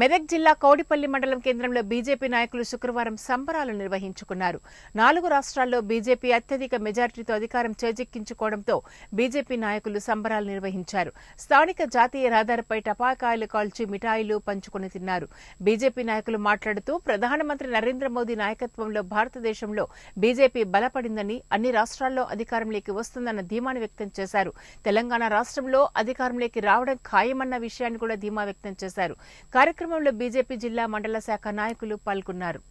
మెదక్ జిల్లా కౌడిపల్లి మండలం కేంద్రంలో బీజేపీ నాయకులు శుక్రవారం సంబరాలు నిర్వహించుకున్నారు నాలుగు రాష్ట్రాల్లో బీజేపీ అత్యధిక మెజార్టీతో అధికారం చేజిక్కించుకోవడంతో బీజేపీ నాయకులు సంబరాలు నిర్వహించారు స్థానిక జాతీయ రహదారిపై టపాకాయలు కాల్చి మిఠాయిలు పంచుకుని తిన్నారు బీజేపీ నాయకులు మాట్లాడుతూ ప్రధానమంత్రి నరేంద్ర మోదీ నాయకత్వంలో భారతదేశంలో బీజేపీ బలపడిందని అన్ని రాష్ట్రాల్లో అధికారంలోకి వస్తుందన్న ధీమాను వ్యక్తం చేశారు తెలంగాణ రాష్ట్రంలో అధికారంలోకి రావడం ఖాయమన్న విషయాన్ని కూడా ధీమా వ్యక్తం చేశారు కార్యక్రమం కార్యక్రమంలో బీజేపీ జిల్లా మండల శాఖ నాయకులు పాల్గొన్నారు